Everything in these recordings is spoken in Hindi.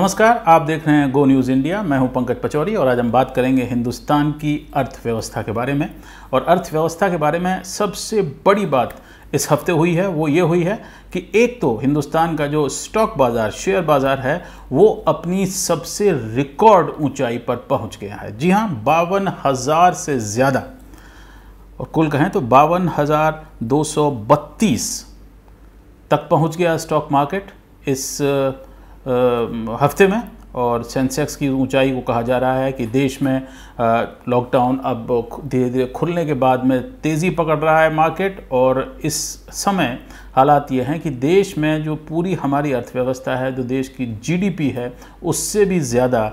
नमस्कार आप देख रहे हैं गो न्यूज़ इंडिया मैं हूं पंकज पचौरी और आज हम बात करेंगे हिंदुस्तान की अर्थव्यवस्था के बारे में और अर्थव्यवस्था के बारे में सबसे बड़ी बात इस हफ्ते हुई है वो ये हुई है कि एक तो हिंदुस्तान का जो स्टॉक बाज़ार शेयर बाज़ार है वो अपनी सबसे रिकॉर्ड ऊंचाई पर पहुंच गया है जी हाँ बावन हज़ार से ज़्यादा और कुल कहें तो बावन हज़ार दो सौ बत्तीस तक पहुँच गया स्टॉक मार्केट इस हफ्ते में और सेंसेक्स की ऊंचाई को कहा जा रहा है कि देश में लॉकडाउन अब धीरे धीरे खुलने के बाद में तेज़ी पकड़ रहा है मार्केट और इस समय हालात ये हैं कि देश में जो पूरी हमारी अर्थव्यवस्था है जो देश की जीडीपी है उससे भी ज़्यादा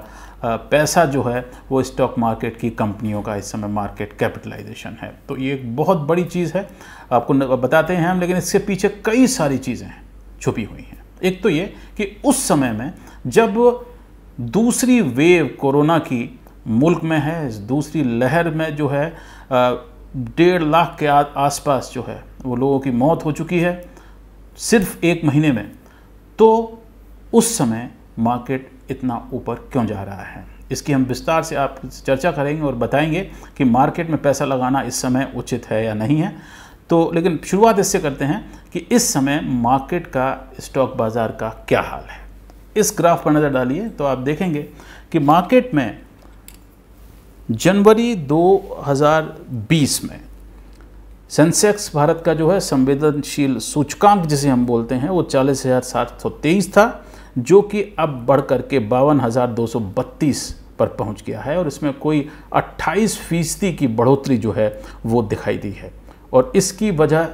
पैसा जो है वो स्टॉक मार्केट की कंपनियों का इस समय मार्केट कैपिटलाइजेशन है तो ये एक बहुत बड़ी चीज़ है आपको बताते हैं हम लेकिन इसके पीछे कई सारी चीज़ें छुपी हुई हैं एक तो ये कि उस समय में जब दूसरी वेव कोरोना की मुल्क में है दूसरी लहर में जो है डेढ़ लाख के आसपास जो है वो लोगों की मौत हो चुकी है सिर्फ एक महीने में तो उस समय मार्केट इतना ऊपर क्यों जा रहा है इसकी हम विस्तार से आप चर्चा करेंगे और बताएंगे कि मार्केट में पैसा लगाना इस समय उचित है या नहीं है तो लेकिन शुरुआत इससे करते हैं कि इस समय मार्केट का स्टॉक बाज़ार का क्या हाल है इस ग्राफ पर नज़र डालिए तो आप देखेंगे कि मार्केट में जनवरी 2020 में सेंसेक्स भारत का जो है संवेदनशील सूचकांक जिसे हम बोलते हैं वो चालीस हज़ार सात सौ तेईस था जो कि अब बढ़ करके बावन हज़ार दो सौ बत्तीस पर पहुंच गया है और इसमें कोई 28 फीसदी की बढ़ोतरी जो है वो दिखाई दी है और इसकी वजह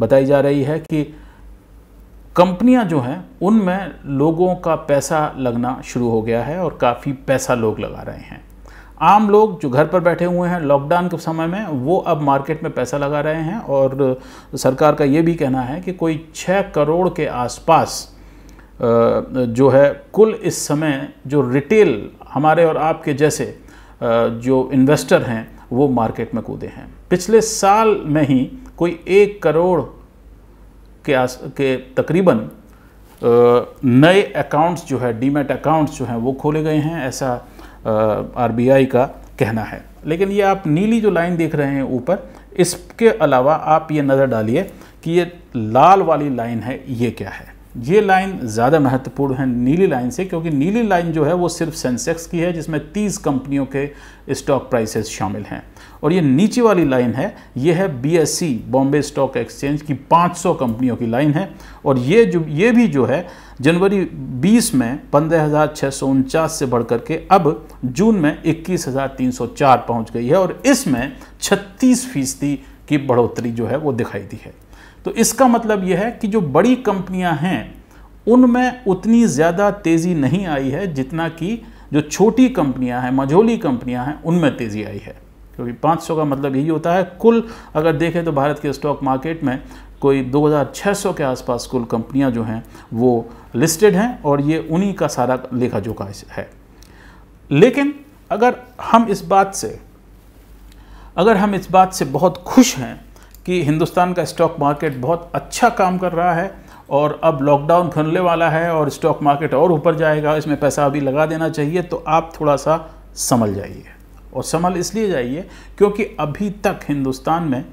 बताई जा रही है कि कंपनियां जो हैं उनमें लोगों का पैसा लगना शुरू हो गया है और काफ़ी पैसा लोग लगा रहे हैं आम लोग जो घर पर बैठे हुए हैं लॉकडाउन के समय में वो अब मार्केट में पैसा लगा रहे हैं और सरकार का ये भी कहना है कि कोई छः करोड़ के आसपास जो है कुल इस समय जो रिटेल हमारे और आपके जैसे जो इन्वेस्टर हैं वो मार्केट में कूदे हैं पिछले साल में ही कोई एक करोड़ के आस के तकरीबन नए अकाउंट्स जो है डीमेट अकाउंट्स जो हैं वो खोले गए हैं ऐसा आरबीआई का कहना है लेकिन ये आप नीली जो लाइन देख रहे हैं ऊपर इसके अलावा आप ये नज़र डालिए कि ये लाल वाली लाइन है ये क्या है ये लाइन ज़्यादा महत्वपूर्ण है नीली लाइन से क्योंकि नीली लाइन जो है वो सिर्फ सेंसेक्स की है जिसमें 30 कंपनियों के स्टॉक प्राइसेस शामिल हैं और ये नीचे वाली लाइन है ये है बीएससी बॉम्बे स्टॉक एक्सचेंज की 500 कंपनियों की लाइन है और ये जो ये भी जो है जनवरी 20 में पंद्रह से बढ़ करके अब जून में इक्कीस पहुंच गई है और इसमें छत्तीस फीसदी की बढ़ोतरी जो है वो दिखाई दी है तो इसका मतलब यह है कि जो बड़ी कंपनियां हैं उनमें उतनी ज़्यादा तेज़ी नहीं आई है जितना कि जो छोटी कंपनियां हैं मझोली कंपनियां हैं उनमें तेज़ी आई है क्योंकि 500 का मतलब यही होता है कुल अगर देखें तो भारत के स्टॉक मार्केट में कोई 2600 के आसपास कुल कंपनियां जो हैं वो लिस्टेड हैं और ये उन्हीं का सारा लेखा जोखा है लेकिन अगर हम इस बात से अगर हम इस बात से बहुत खुश हैं कि हिंदुस्तान का स्टॉक मार्केट बहुत अच्छा काम कर रहा है और अब लॉकडाउन खुलने वाला है और स्टॉक मार्केट और ऊपर जाएगा इसमें पैसा अभी लगा देना चाहिए तो आप थोड़ा सा संभल जाइए और संभल इसलिए जाइए क्योंकि अभी तक हिंदुस्तान में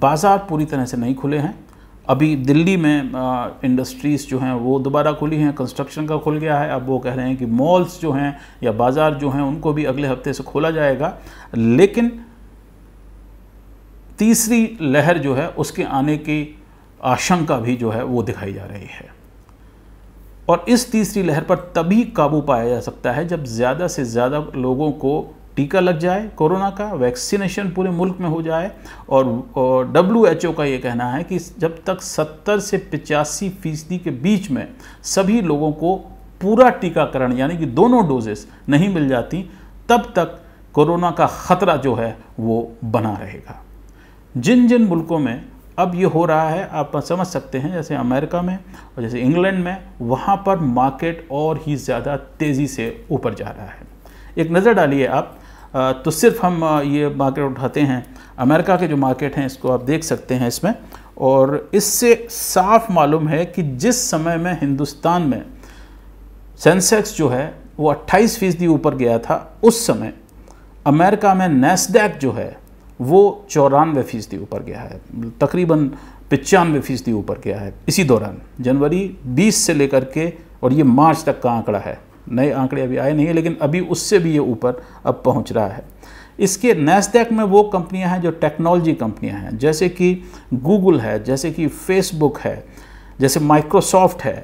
बाज़ार पूरी तरह से नहीं खुले हैं अभी दिल्ली में आ, इंडस्ट्रीज़ जो हैं वो दोबारा खुली हैं कंस्ट्रक्शन का खुल गया है अब वो कह रहे हैं कि मॉल्स जो हैं या बाज़ार जो हैं उनको भी अगले हफ्ते से खोला जाएगा लेकिन तीसरी लहर जो है उसके आने की आशंका भी जो है वो दिखाई जा रही है और इस तीसरी लहर पर तभी काबू पाया जा सकता है जब ज़्यादा से ज़्यादा लोगों को टीका लग जाए कोरोना का वैक्सीनेशन पूरे मुल्क में हो जाए और डब्ल्यू एच ओ का ये कहना है कि जब तक 70 से पिचासी फीसदी के बीच में सभी लोगों को पूरा टीकाकरण यानी कि दोनों डोजेस नहीं मिल जाती तब तक कोरोना का ख़तरा जो है वो बना रहेगा जिन जिन मुल्कों में अब ये हो रहा है आप समझ सकते हैं जैसे अमेरिका में और जैसे इंग्लैंड में वहाँ पर मार्केट और ही ज़्यादा तेज़ी से ऊपर जा रहा है एक नज़र डालिए आप तो सिर्फ हम ये मार्केट उठाते हैं अमेरिका के जो मार्केट हैं इसको आप देख सकते हैं इसमें और इससे साफ मालूम है कि जिस समय में हिंदुस्तान में सेंसेक्स जो है वो अट्ठाईस फीसदी ऊपर गया था उस समय अमेरिका में नेस्डैक जो है वो चौरानवे फ़ीसदी ऊपर गया है तकरीबन पचानवे फ़ीसदी ऊपर गया है इसी दौरान जनवरी 20 से लेकर के और ये मार्च तक का आंकड़ा है नए आंकड़े अभी आए नहीं है लेकिन अभी उससे भी ये ऊपर अब पहुंच रहा है इसके नैसडेक में वो कंपनियां हैं जो टेक्नोलॉजी कंपनियां हैं जैसे कि गूगल है जैसे कि फेसबुक है जैसे माइक्रोसॉफ्ट है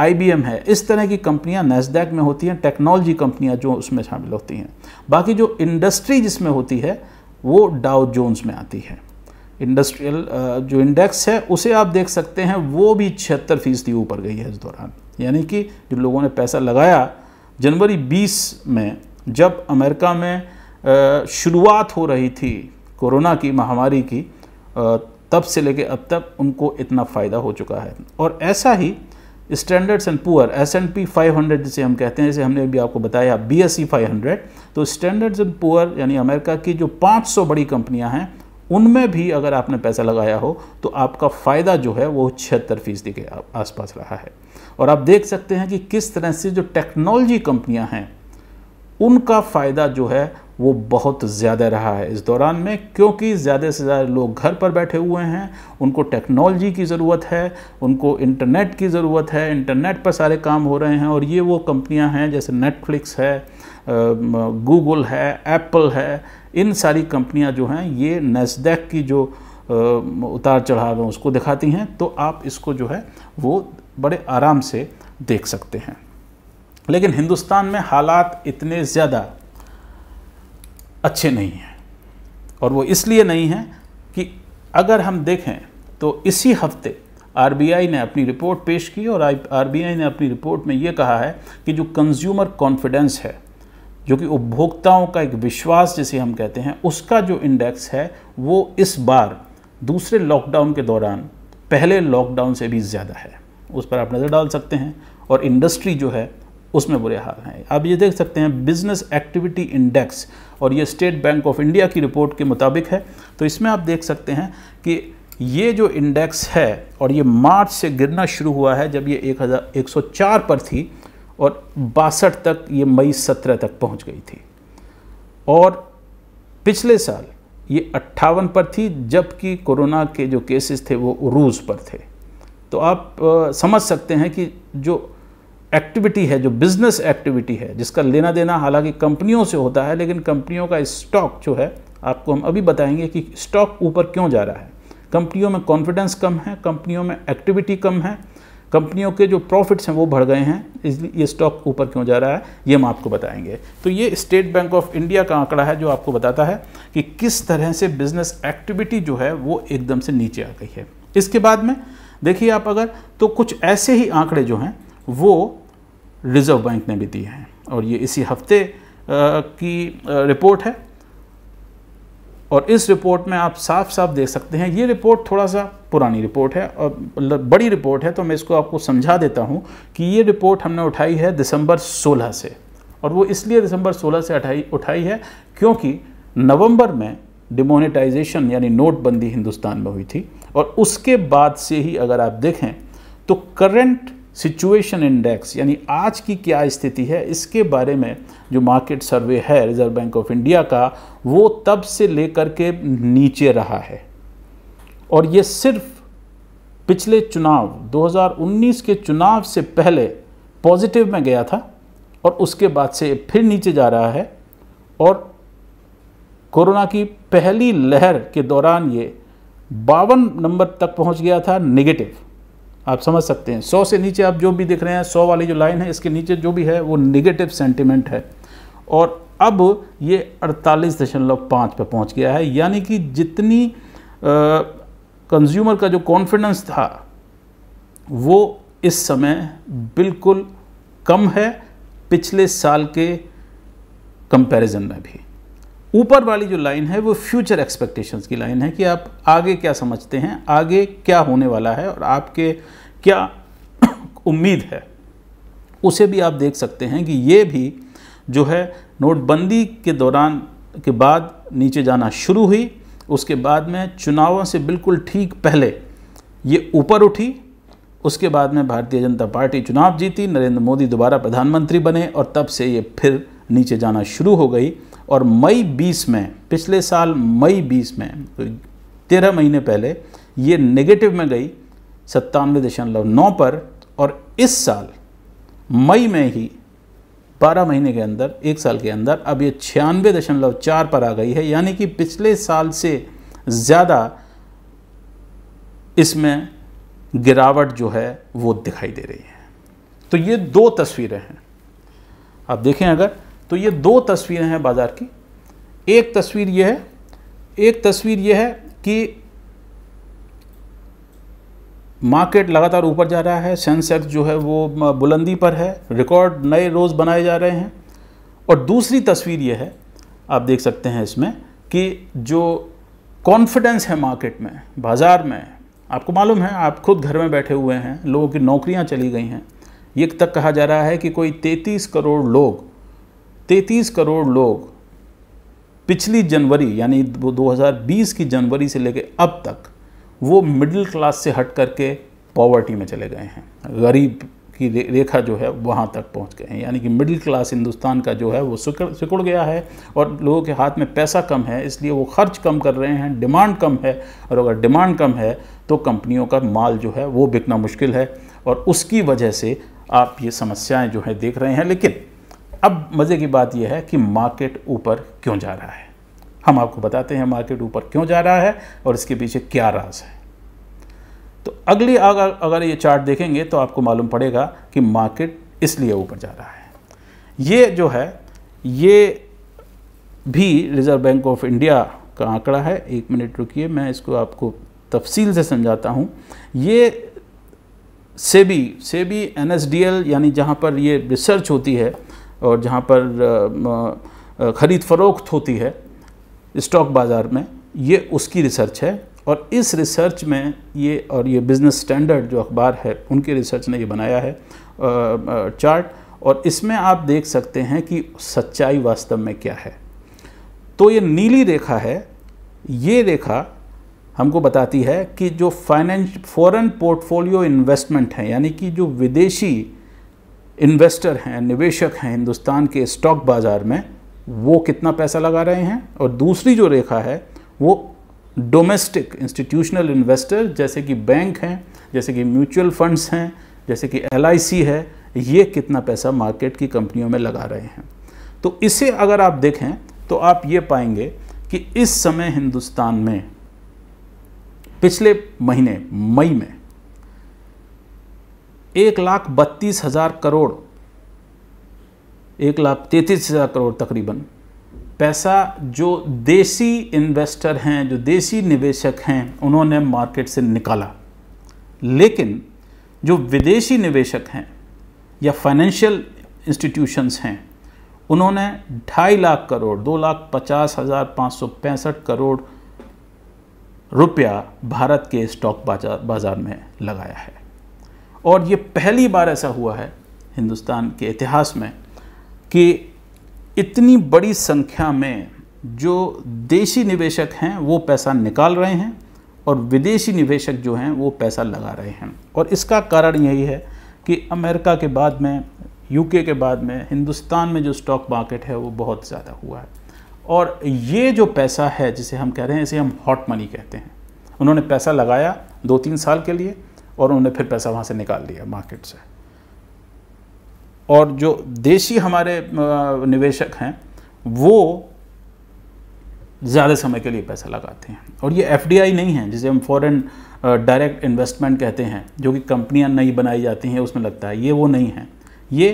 आई है इस तरह की कंपनियां नैसडेक में होती हैं टेक्नोलॉजी कंपनियां जो उसमें शामिल होती हैं बाकी जो इंडस्ट्री जिसमें होती है वो डाउ जोन्स में आती है इंडस्ट्रियल जो इंडेक्स है उसे आप देख सकते हैं वो भी छिहत्तर फीसदी ऊपर गई है इस दौरान यानी कि जो लोगों ने पैसा लगाया जनवरी 20 में जब अमेरिका में शुरुआत हो रही थी कोरोना की महामारी की तब से लेके अब तक उनको इतना फ़ायदा हो चुका है और ऐसा ही standards and poor S and P hundred जिसे हम कहते हैं जैसे हमने अभी आपको बताया B S C five hundred तो स्टैंडर्ड्स एंड पुअर यानी अमेरिका की जो सौ बड़ी कंपनियां हैं उनमें भी अगर आपने पैसा लगाया हो तो आपका फ़ायदा जो है वो छिहत्तर फीसदी के आसपास रहा है और आप देख सकते हैं कि किस तरह से जो टेक्नोलॉजी कंपनियां हैं उनका फ़ायदा जो है वो बहुत ज़्यादा रहा है इस दौरान में क्योंकि ज़्यादा से ज़्यादा लोग घर पर बैठे हुए हैं उनको टेक्नोलॉजी की ज़रूरत है उनको इंटरनेट की ज़रूरत है इंटरनेट पर सारे काम हो रहे हैं और ये वो कंपनियां हैं जैसे नेटफ्लिक्स है गूगल है एप्पल है इन सारी कंपनियां जो हैं ये नेस्डेक की जो उतार चढ़ाव है उसको दिखाती हैं तो आप इसको जो है वो बड़े आराम से देख सकते हैं लेकिन हिंदुस्तान में हालात इतने ज़्यादा अच्छे नहीं हैं और वो इसलिए नहीं हैं कि अगर हम देखें तो इसी हफ्ते आरबीआई ने अपनी रिपोर्ट पेश की और आरबीआई ने अपनी रिपोर्ट में ये कहा है कि जो कंज्यूमर कॉन्फिडेंस है जो कि उपभोक्ताओं का एक विश्वास जिसे हम कहते हैं उसका जो इंडेक्स है वो इस बार दूसरे लॉकडाउन के दौरान पहले लॉकडाउन से भी ज़्यादा है उस पर आप नज़र डाल सकते हैं और इंडस्ट्री जो है उसमें बुरे हाल हैं आप ये देख सकते हैं बिजनेस एक्टिविटी इंडेक्स और ये स्टेट बैंक ऑफ इंडिया की रिपोर्ट के मुताबिक है तो इसमें आप देख सकते हैं कि ये जो इंडेक्स है और ये मार्च से गिरना शुरू हुआ है जब ये 1104 पर थी और बासठ तक ये मई 17 तक पहुंच गई थी और पिछले साल ये अट्ठावन पर थी जबकि कोरोना के जो केसेस थे वो रूस पर थे तो आप आ, समझ सकते हैं कि जो एक्टिविटी है जो बिजनेस एक्टिविटी है जिसका लेना देना हालांकि कंपनियों से होता है लेकिन कंपनियों का स्टॉक जो है आपको हम अभी बताएंगे कि स्टॉक ऊपर क्यों जा रहा है कंपनियों में कॉन्फिडेंस कम है कंपनियों में एक्टिविटी कम है कंपनियों के जो प्रॉफिट्स हैं वो बढ़ गए हैं इसलिए ये स्टॉक ऊपर क्यों जा रहा है ये हम आपको बताएंगे तो ये स्टेट बैंक ऑफ इंडिया का आंकड़ा है जो आपको बताता है कि किस तरह से बिजनेस एक्टिविटी जो है वो एकदम से नीचे आ गई है इसके बाद में देखिए आप अगर तो कुछ ऐसे ही आंकड़े जो हैं वो रिज़र्व बैंक ने भी दी है और ये इसी हफ्ते की रिपोर्ट है और इस रिपोर्ट में आप साफ साफ देख सकते हैं ये रिपोर्ट थोड़ा सा पुरानी रिपोर्ट है और मतलब बड़ी रिपोर्ट है तो मैं इसको आपको समझा देता हूँ कि ये रिपोर्ट हमने उठाई है दिसंबर 16 से और वो इसलिए दिसंबर 16 से उठाई उठाई है क्योंकि नवंबर में डिमोनेटाइजेशन यानी नोटबंदी हिंदुस्तान में हुई थी और उसके बाद से ही अगर आप देखें तो करंट सिचुएशन इंडेक्स यानी आज की क्या स्थिति है इसके बारे में जो मार्केट सर्वे है रिज़र्व बैंक ऑफ इंडिया का वो तब से लेकर के नीचे रहा है और ये सिर्फ पिछले चुनाव 2019 के चुनाव से पहले पॉजिटिव में गया था और उसके बाद से फिर नीचे जा रहा है और कोरोना की पहली लहर के दौरान ये बावन नंबर तक पहुंच गया था नेगेटिव आप समझ सकते हैं सौ से नीचे आप जो भी देख रहे हैं सौ वाली जो लाइन है इसके नीचे जो भी है वो निगेटिव सेंटिमेंट है और अब ये अड़तालीस दशमलव पाँच पर पहुँच गया है यानी कि जितनी कंज्यूमर का जो कॉन्फिडेंस था वो इस समय बिल्कुल कम है पिछले साल के कंपैरिजन में भी ऊपर वाली जो लाइन है वो फ्यूचर एक्सपेक्टेशंस की लाइन है कि आप आगे क्या समझते हैं आगे क्या होने वाला है और आपके क्या उम्मीद है उसे भी आप देख सकते हैं कि ये भी जो है नोटबंदी के दौरान के बाद नीचे जाना शुरू हुई उसके बाद में चुनावों से बिल्कुल ठीक पहले ये ऊपर उठी उसके बाद में भारतीय जनता पार्टी चुनाव जीती नरेंद्र मोदी दोबारा प्रधानमंत्री बने और तब से ये फिर नीचे जाना शुरू हो गई और मई 20 में पिछले साल मई 20 में तो तेरह महीने पहले ये नेगेटिव में गई सत्तानवे दशमलव नौ पर और इस साल मई में ही बारह महीने के अंदर एक साल के अंदर अब ये छियानवे दशमलव चार पर आ गई है यानी कि पिछले साल से ज़्यादा इसमें गिरावट जो है वो दिखाई दे रही है तो ये दो तस्वीरें हैं आप देखें अगर तो ये दो तस्वीरें हैं बाज़ार की एक तस्वीर ये है एक तस्वीर ये है कि मार्केट लगातार ऊपर जा रहा है सेंसेक्स जो है वो बुलंदी पर है रिकॉर्ड नए रोज़ बनाए जा रहे हैं और दूसरी तस्वीर ये है आप देख सकते हैं इसमें कि जो कॉन्फिडेंस है मार्केट में बाज़ार में आपको मालूम है आप खुद घर में बैठे हुए हैं लोगों की नौकरियां चली गई हैं ये तक कहा जा रहा है कि कोई 33 करोड़ लोग तैतीस करोड़ लोग पिछली जनवरी यानी 2020 की जनवरी से लेकर अब तक वो मिडिल क्लास से हट करके पॉवर्टी में चले गए हैं गरीब की रेखा जो है वहाँ तक पहुँच गए हैं यानी कि मिडिल क्लास हिंदुस्तान का जो है वो सिकड़ सिकुड़ गया है और लोगों के हाथ में पैसा कम है इसलिए वो खर्च कम कर रहे हैं डिमांड कम है और अगर डिमांड कम है तो कंपनियों का माल जो है वो बिकना मुश्किल है और उसकी वजह से आप ये समस्याएं जो है देख रहे हैं लेकिन अब मज़े की बात यह है कि मार्केट ऊपर क्यों जा रहा है हम आपको बताते हैं मार्केट ऊपर क्यों जा रहा है और इसके पीछे क्या राज है तो अगली अगर अगर ये चार्ट देखेंगे तो आपको मालूम पड़ेगा कि मार्केट इसलिए ऊपर जा रहा है ये जो है ये भी रिज़र्व बैंक ऑफ इंडिया का आंकड़ा है एक मिनट रुकिए मैं इसको आपको तफसील से समझाता हूँ ये सेबी सेबी एनएसडीएल यानी जहाँ पर ये रिसर्च होती है और जहाँ पर ख़रीद फरोख्त होती है स्टॉक बाज़ार में ये उसकी रिसर्च है और इस रिसर्च में ये और ये बिज़नेस स्टैंडर्ड जो अखबार है उनके रिसर्च ने ये बनाया है चार्ट और इसमें आप देख सकते हैं कि सच्चाई वास्तव में क्या है तो ये नीली रेखा है ये रेखा हमको बताती है कि जो फाइनेंश फॉरेन पोर्टफोलियो इन्वेस्टमेंट है यानी कि जो विदेशी इन्वेस्टर हैं निवेशक हैं हिंदुस्तान के स्टॉक बाज़ार में वो कितना पैसा लगा रहे हैं और दूसरी जो रेखा है वो डोमेस्टिक इंस्टीट्यूशनल इन्वेस्टर जैसे कि बैंक हैं जैसे कि म्यूचुअल फंड्स हैं जैसे कि एल है ये कितना पैसा मार्केट की कंपनियों में लगा रहे हैं तो इसे अगर आप देखें तो आप ये पाएंगे कि इस समय हिंदुस्तान में पिछले महीने मई में एक लाख बत्तीस हज़ार करोड़ एक लाख तैंतीस हज़ार करोड़ तकरीबन पैसा जो देसी इन्वेस्टर हैं जो देसी निवेशक हैं उन्होंने मार्केट से निकाला लेकिन जो विदेशी निवेशक हैं या फाइनेंशियल इंस्टीट्यूशंस हैं उन्होंने ढाई लाख करोड़ दो लाख पचास हज़ार पाँच सौ पैंसठ करोड़ रुपया भारत के स्टॉक बाजार बाज़ार में लगाया है और ये पहली बार ऐसा हुआ है हिंदुस्तान के इतिहास में कि इतनी बड़ी संख्या में जो देशी निवेशक हैं वो पैसा निकाल रहे हैं और विदेशी निवेशक जो हैं वो पैसा लगा रहे हैं और इसका कारण यही है कि अमेरिका के बाद में यूके के बाद में हिंदुस्तान में जो स्टॉक मार्केट है वो बहुत ज़्यादा हुआ है और ये जो पैसा है जिसे हम कह रहे हैं इसे हम हॉट मनी कहते हैं उन्होंने पैसा लगाया दो तीन साल के लिए और उन्होंने फिर पैसा वहाँ से निकाल लिया मार्केट से और जो देशी हमारे निवेशक हैं वो ज़्यादा समय के लिए पैसा लगाते हैं और ये एफ नहीं है जिसे हम फॉरेन डायरेक्ट इन्वेस्टमेंट कहते हैं जो कि कंपनियां नई बनाई जाती हैं उसमें लगता है ये वो नहीं है ये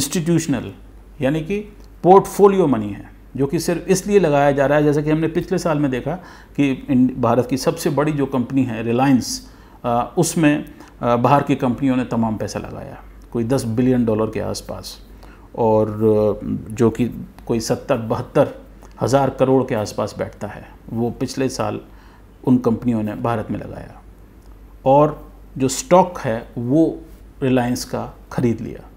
इंस्टीट्यूशनल यानी कि पोर्टफोलियो मनी है जो कि सिर्फ इसलिए लगाया जा रहा है जैसे कि हमने पिछले साल में देखा कि भारत की सबसे बड़ी जो कंपनी है रिलायंस उसमें बाहर की कंपनियों ने तमाम पैसा लगाया कोई 10 बिलियन डॉलर के आसपास और जो कि कोई सत्तर बहत्तर हज़ार करोड़ के आसपास बैठता है वो पिछले साल उन कंपनियों ने भारत में लगाया और जो स्टॉक है वो रिलायंस का ख़रीद लिया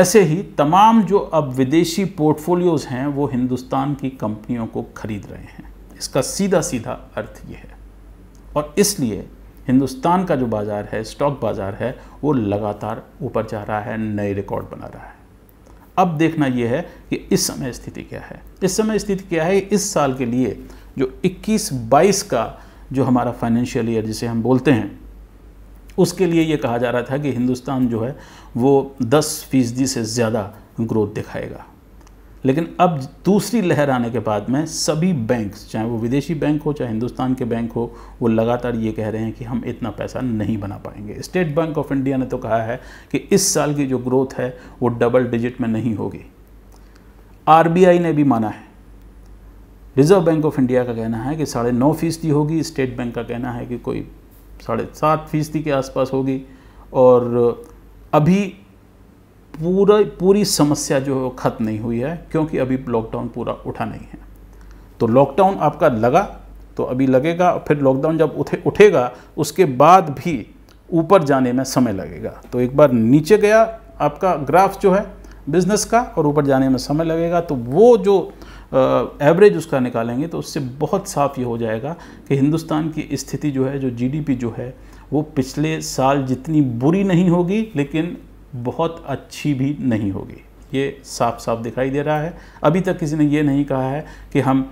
ऐसे ही तमाम जो अब विदेशी पोर्टफोलियोज़ हैं वो हिंदुस्तान की कंपनियों को ख़रीद रहे हैं इसका सीधा सीधा अर्थ ये है और इसलिए हिंदुस्तान का जो बाज़ार है स्टॉक बाज़ार है वो लगातार ऊपर जा रहा है नए रिकॉर्ड बना रहा है अब देखना यह है कि इस समय स्थिति क्या है इस समय स्थिति क्या है इस साल के लिए जो 21-22 का जो हमारा फाइनेंशियल ईयर जिसे हम बोलते हैं उसके लिए ये कहा जा रहा था कि हिंदुस्तान जो है वो 10 फीसदी से ज़्यादा ग्रोथ दिखाएगा लेकिन अब दूसरी लहर आने के बाद में सभी बैंक चाहे वो विदेशी बैंक हो चाहे हिंदुस्तान के बैंक हो वो लगातार ये कह रहे हैं कि हम इतना पैसा नहीं बना पाएंगे स्टेट बैंक ऑफ इंडिया ने तो कहा है कि इस साल की जो ग्रोथ है वो डबल डिजिट में नहीं होगी आर ने भी माना है रिजर्व बैंक ऑफ इंडिया का कहना है कि साढ़े नौ फीसदी होगी स्टेट बैंक का कहना है कि कोई साढ़े सात फीसदी के आसपास होगी और अभी पूरा पूरी समस्या जो है वो ख़त्म नहीं हुई है क्योंकि अभी लॉकडाउन पूरा उठा नहीं है तो लॉकडाउन आपका लगा तो अभी लगेगा फिर लॉकडाउन जब उठे उठेगा उसके बाद भी ऊपर जाने में समय लगेगा तो एक बार नीचे गया आपका ग्राफ जो है बिजनेस का और ऊपर जाने में समय लगेगा तो वो जो एवरेज उसका निकालेंगे तो उससे बहुत साफ ये हो जाएगा कि हिंदुस्तान की स्थिति जो है जो जीडीपी जो है वो पिछले साल जितनी बुरी नहीं होगी लेकिन बहुत अच्छी भी नहीं होगी ये साफ साफ दिखाई दे रहा है अभी तक किसी ने ये नहीं कहा है कि हम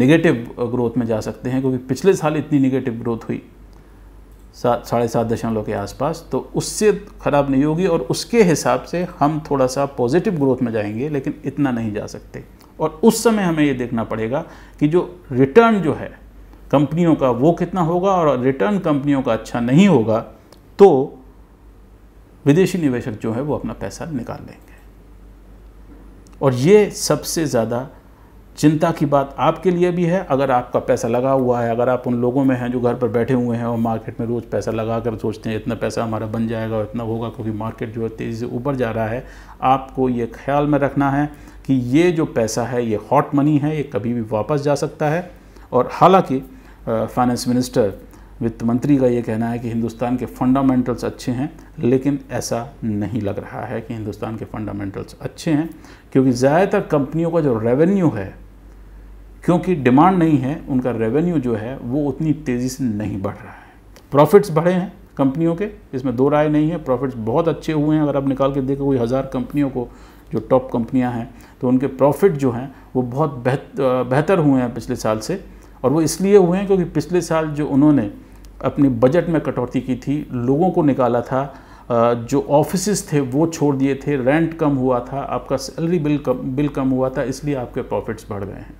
निगेटिव ग्रोथ में जा सकते हैं क्योंकि पिछले साल इतनी निगेटिव ग्रोथ हुई सात साढ़े सात दशमलव के आसपास तो उससे ख़राब नहीं होगी और उसके हिसाब से हम थोड़ा सा पॉजिटिव ग्रोथ में जाएंगे लेकिन इतना नहीं जा सकते और उस समय हमें ये देखना पड़ेगा कि जो रिटर्न जो है कंपनियों का वो कितना होगा और रिटर्न कंपनियों का अच्छा नहीं होगा तो विदेशी निवेशक जो है वो अपना पैसा निकाल लेंगे और ये सबसे ज़्यादा चिंता की बात आपके लिए भी है अगर आपका पैसा लगा हुआ है अगर आप उन लोगों में हैं जो घर पर बैठे हुए हैं और मार्केट में रोज़ पैसा लगा कर सोचते हैं इतना पैसा हमारा बन जाएगा और इतना होगा क्योंकि मार्केट जो है तेज़ी से ऊपर जा रहा है आपको ये ख्याल में रखना है कि ये जो पैसा है ये हॉट मनी है ये कभी भी वापस जा सकता है और हालांकि फाइनेंस मिनिस्टर वित्त मंत्री का ये कहना है कि हिंदुस्तान के फंडामेंटल्स अच्छे हैं लेकिन ऐसा नहीं लग रहा है कि हिंदुस्तान के फंडामेंटल्स अच्छे हैं क्योंकि ज़्यादातर कंपनियों का जो रेवेन्यू है क्योंकि डिमांड नहीं है उनका रेवेन्यू जो है वो उतनी तेज़ी से नहीं बढ़ रहा है प्रॉफिट्स बढ़े हैं कंपनियों के इसमें दो राय नहीं है प्रॉफिट्स बहुत अच्छे हुए हैं अगर आप निकाल के देखें कोई हज़ार कंपनियों को जो टॉप कंपनियां हैं तो उनके प्रॉफिट जो हैं वो बहुत बेहतर हुए हैं पिछले साल से और वो इसलिए हुए हैं क्योंकि पिछले साल जो उन्होंने अपने बजट में कटौती की थी लोगों को निकाला था जो ऑफिस थे वो छोड़ दिए थे रेंट कम हुआ था आपका सैलरी बिल कम बिल कम हुआ था इसलिए आपके प्रॉफिट्स बढ़ गए हैं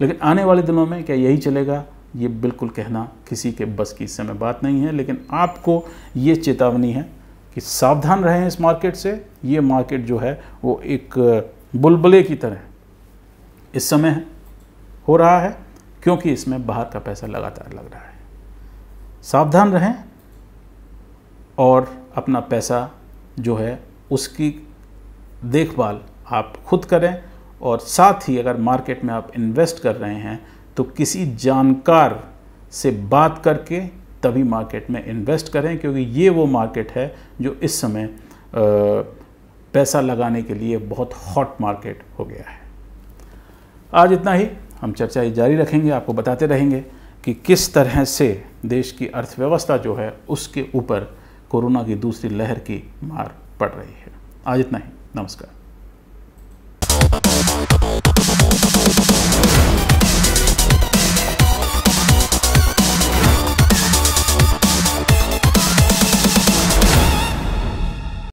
लेकिन आने वाले दिनों में क्या यही चलेगा ये बिल्कुल कहना किसी के बस की इस समय बात नहीं है लेकिन आपको ये चेतावनी है कि सावधान रहें इस मार्केट से ये मार्केट जो है वो एक बुलबुले की तरह इस समय हो रहा है क्योंकि इसमें बाहर का पैसा लगातार लग रहा है सावधान रहें और अपना पैसा जो है उसकी देखभाल आप खुद करें और साथ ही अगर मार्केट में आप इन्वेस्ट कर रहे हैं तो किसी जानकार से बात करके तभी मार्केट में इन्वेस्ट करें क्योंकि ये वो मार्केट है जो इस समय पैसा लगाने के लिए बहुत हॉट मार्केट हो गया है आज इतना ही हम चर्चा ये जारी रखेंगे आपको बताते रहेंगे कि किस तरह से देश की अर्थव्यवस्था जो है उसके ऊपर कोरोना की दूसरी लहर की मार पड़ रही है आज इतना ही नमस्कार